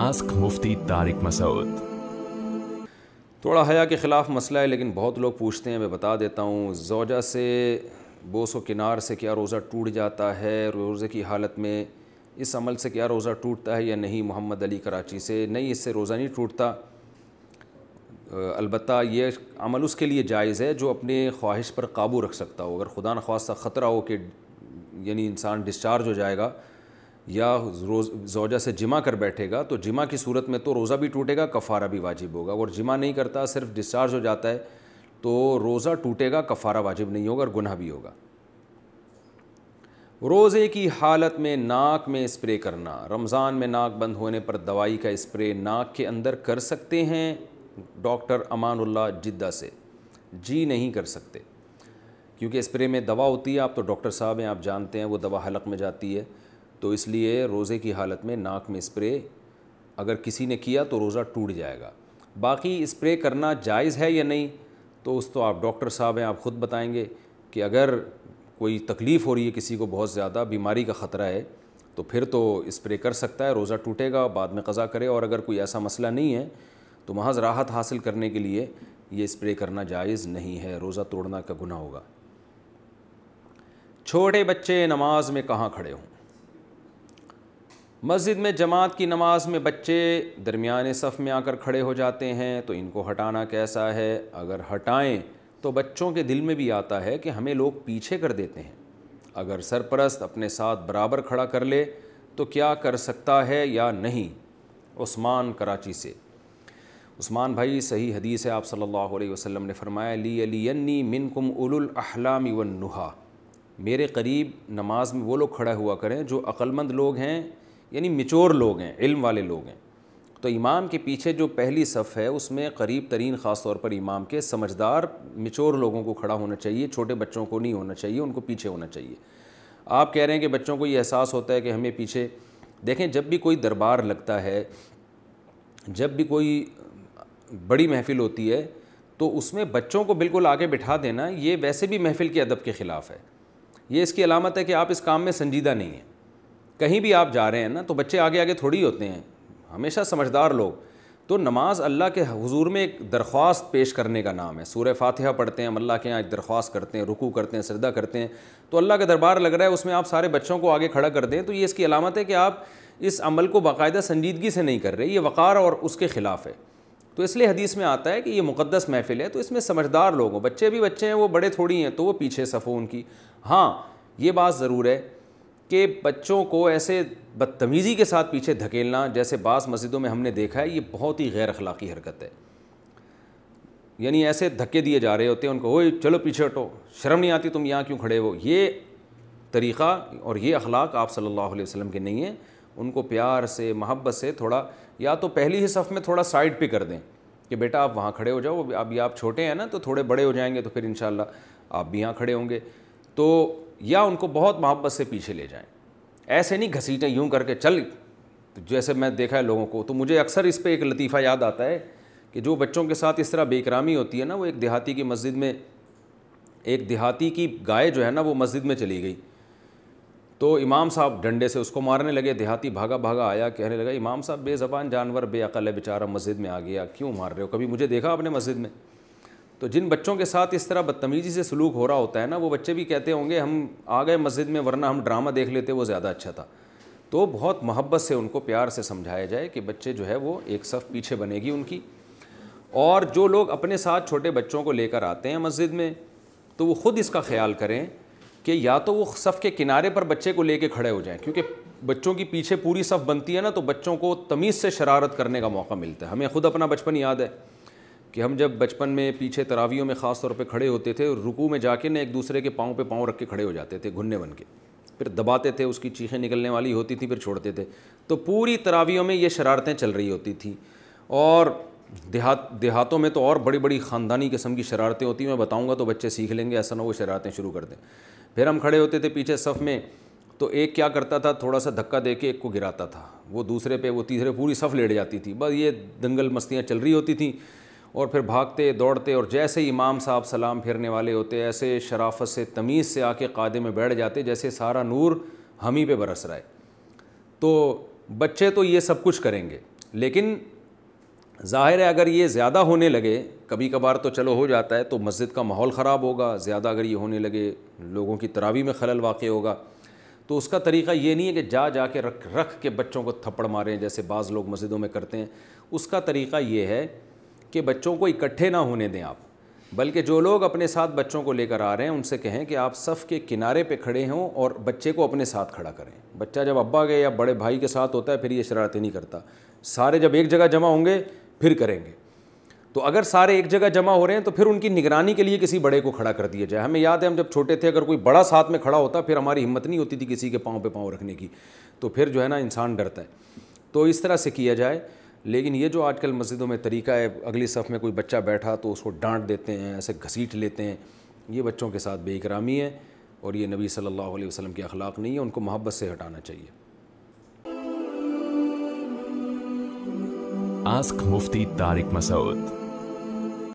ask मुफ्ती तारिक मसूद थोड़ा हया के ख़िलाफ़ मसला है लेकिन बहुत लोग पूछते हैं मैं बता देता हूँ जोजा से बोसो किनार से क्या रोज़ा टूट जाता है रोज़े की हालत में इस अमल से क्या रोज़ा टूटता है या नहीं मोहम्मद अली कराची से नहीं इससे रोज़ा नहीं टूटता अलबत् ये अमल उसके लिए जायज़ है जो अपने ख्वाहिश पर काबू रख सकता हो अगर खुदा नख्वास्ता ख़तरा हो कि यानी इंसान डिस्चार्ज हो जाएगा या रोज़ जोजा से जिमा कर बैठेगा तो जिमा की सूरत में तो रोज़ा भी टूटेगा कफ़ारा भी वाजिब होगा और जिमा नहीं करता सिर्फ डिस्चार्ज हो जाता है तो रोज़ा टूटेगा कफ़ारा वाजिब नहीं होगा और गुना भी होगा रोज़े की हालत में नाक में स्प्रे करना रमज़ान में नाक बंद होने पर दवाई का स्प्रे नाक के अंदर कर सकते हैं डॉक्टर अमानुल्ला जिद्दा से जी नहीं कर सकते क्योंकि स्प्रे में दवा होती है आप तो डॉक्टर साहब हैं आप जानते हैं वो दवा हलक में जाती है तो इसलिए रोज़े की हालत में नाक में स्प्रे अगर किसी ने किया तो रोज़ा टूट जाएगा बाकी स्प्रे करना जायज़ है या नहीं तो उस तो आप डॉक्टर साहब हैं आप ख़ुद बताएंगे कि अगर कोई तकलीफ़ हो रही है किसी को बहुत ज़्यादा बीमारी का ख़तरा है तो फिर तो स्प्रे कर सकता है रोज़ा टूटेगा बाद में क़़ा करे और अगर कोई ऐसा मसला नहीं है तो महज राहत हासिल करने के लिए ये स्प्रे करना जायज़ नहीं है रोज़ा तोड़ना का गुना होगा छोटे बच्चे नमाज में कहाँ खड़े हों मस्जिद में जमात की नमाज में बच्चे दरमियान सफ़ में आकर खड़े हो जाते हैं तो इनको हटाना कैसा है अगर हटाएँ तो बच्चों के दिल में भी आता है कि हमें लोग पीछे कर देते हैं अगर सरपरस्त अपने साथ बराबर खड़ा कर ले तो क्या कर सकता है या नहीं उस्मान कराची से उस्मान भाई सही हदीस है आप सल्लल्लाहु अलैहि वसल्लम ने फरमाया ली अलीन्नी मिनकुम उलुल अहलाम वन मेरे करीब नमाज में वो लोग खड़ा हुआ करें जो अक्लमंद लोग हैं यानी मिचोर लोग हैं इल्म वाले लोग हैं तो इमाम के पीछे जो पहली सफ़ है उसमें करीब तरीन ख़ास तौर पर इमाम के समझदार मिचोर लोगों को खड़ा होना चाहिए छोटे बच्चों को नहीं होना चाहिए उनको पीछे होना चाहिए आप कह रहे हैं कि बच्चों को ये एहसास होता है कि हमें पीछे देखें जब भी कोई दरबार लगता है जब भी कोई बड़ी महफ़िल होती है तो उसमें बच्चों को बिल्कुल आगे बिठा देना ये वैसे भी महफ़िल के अदब के ख़िलाफ़ है ये इसकी अलामत है कि आप इस काम में संजीदा नहीं हैं कहीं भी आप जा रहे हैं ना तो बच्चे आगे आगे थोड़ी होते हैं हमेशा समझदार लोग तो नमाज अल्लाह के हजूर में एक दरख्वास्त पेश करने का नाम है सूर्य फातिहा पढ़ते हैं हम अल्लाह के यहाँ एक दरख्वास्त करते हैं रुकू करते हैं सजदा करते हैं तो अल्लाह का दरबार लग रहा है उसमें आप सारे बच्चों को आगे खड़ा कर दें तो ये इसकी अलामत है कि आप इस अमल को बाकायदा संजीदगी से नहीं कर रहे ये वक़ार और उसके ख़िलाफ़ है तो इसलिए हदीस में आता है कि ये मुक़दस महफ़िल है तो इसमें समझदार लोग हों बच्चे भी बच्चे हैं वो बड़े थोड़ी हैं तो वो पीछे सफ़ों उनकी हाँ ये बात ज़रूर है कि बच्चों को ऐसे बदतमीज़ी के साथ पीछे धकेलना जैसे बास मस्जिदों में हमने देखा है ये बहुत ही गैर अखलाक़ी हरकत है यानी ऐसे धक्के दिए जा रहे होते हैं उनको ओए चलो पीछे हटो शर्म नहीं आती तुम यहाँ क्यों खड़े हो ये तरीक़ा और ये अखलाक आप सल्लल्लाहु अलैहि वसल्लम के नहीं हैं उनको प्यार से मोहब्बत से थोड़ा या तो पहली ही सफ़ में थोड़ा साइड पे कर दें कि बेटा आप वहाँ खड़े हो जाओ अभी आप छोटे हैं ना तो थोड़े बड़े हो जाएंगे तो फिर इन आप भी यहाँ खड़े होंगे तो या उनको बहुत मोहब्बत से पीछे ले जाएं ऐसे नहीं घसीटें यूं करके चल तो जैसे मैं देखा है लोगों को तो मुझे अक्सर इस पर एक लतीफ़ा याद आता है कि जो बच्चों के साथ इस तरह बेकरामी होती है ना वो एक देहाती की मस्जिद में एक देहाती की गाय जो है ना वो मस्जिद में चली गई तो इमाम साहब डंडे से उसको मारने लगे देहाती भागा भागा आया कहने लगा इमाम साहब बेज़बान जानवर बेअल है बेचारा मस्जिद में आ गया क्यों मार रहे हो कभी मुझे देखा आपने मस्जिद में तो जिन बच्चों के साथ इस तरह बदतमीज़ी से सलूक हो रहा होता है ना वो बच्चे भी कहते होंगे हम आ गए मस्जिद में वरना हम ड्रामा देख लेते वो ज़्यादा अच्छा था तो बहुत मोहब्बत से उनको प्यार से समझाया जाए कि बच्चे जो है वो एक सफ़ पीछे बनेगी उनकी और जो लोग अपने साथ छोटे बच्चों को लेकर आते हैं मस्जिद में तो वो ख़ुद इसका ख्याल करें कि या तो वो सफ़ के किनारे पर बच्चे को लेके खड़े हो जाएँ क्योंकि बच्चों की पीछे पूरी सफ़ बनती है ना तो बच्चों को तमीज़ से शरारत करने का मौका मिलता है हमें ख़ुद अपना बचपन याद है कि हम जब बचपन में पीछे तरावियों में ख़ास तौर पर खड़े होते थे और रुकू में जाके ना एक दूसरे के पाँव पर पाँव रख के खड़े हो जाते थे घुन्ने बन के फिर दबाते थे उसकी चीखें निकलने वाली होती थी फिर छोड़ते थे तो पूरी तरावियों में ये शरारतें चल रही होती थी और देहात देहातों में तो और बड़ी बड़ी ख़ानदानी किस्म की शरारतें होती मैं बताऊँगा तो बच्चे सीख लेंगे ऐसा ना वो शरारतें शुरू कर दें फिर हम खड़े होते थे पीछे सफ़ में तो एक क्या करता था थोड़ा सा धक्का दे के एक को गिराता था वो दूसरे पे वो तीसरे पूरी सफ़ लेट जाती थी बस ये दंगल मस्तियाँ चल रही होती थी और फिर भागते दौड़ते और जैसे ही इमाम साहब सलाम फिरने वाले होते ऐसे शराफत से तमीज़ से आके कादे में बैठ जाते जैसे सारा नूर हम ही पे बरस रहा है तो बच्चे तो ये सब कुछ करेंगे लेकिन ज़ाहिर है अगर ये ज़्यादा होने लगे कभी कभार तो चलो हो जाता है तो मस्जिद का माहौल ख़राब होगा ज़्यादा अगर ये होने लगे लोगों की तरावी में खलल वाक़ होगा तो उसका तरीका ये नहीं है कि जा जा के रख रख के बच्चों को थप्पड़ मारें जैसे बाज़ लोग मस्जिदों में करते हैं उसका तरीका ये है कि बच्चों को इकट्ठे ना होने दें आप बल्कि जो लोग अपने साथ बच्चों को लेकर आ रहे हैं उनसे कहें कि आप सफ़ के किनारे पे खड़े हों और बच्चे को अपने साथ खड़ा करें बच्चा जब अब्बा के या बड़े भाई के साथ होता है फिर ये शरारतें नहीं करता सारे जब एक जगह जमा होंगे फिर करेंगे तो अगर सारे एक जगह जमा हो रहे हैं तो फिर उनकी निगरानी के लिए किसी बड़े को खड़ा कर दिया जाए हमें याद है हम जब छोटे थे अगर कोई बड़ा साथ में खड़ा होता फिर हमारी हिम्मत नहीं होती थी किसी के पाँव पर पाँव रखने की तो फिर जो है ना इंसान डरता है तो इस तरह से किया जाए लेकिन ये जो आजकल मस्जिदों में तरीका है अगली सफ़ में कोई बच्चा बैठा तो उसको डांट देते हैं ऐसे घसीट लेते हैं ये बच्चों के साथ बेकरामी है और ये नबी सल्लल्लाहु अलैहि वसल्लम के अखलाक नहीं है उनको मोहब्बत से हटाना चाहिए आस्क मुफ्ती तारिक मसूद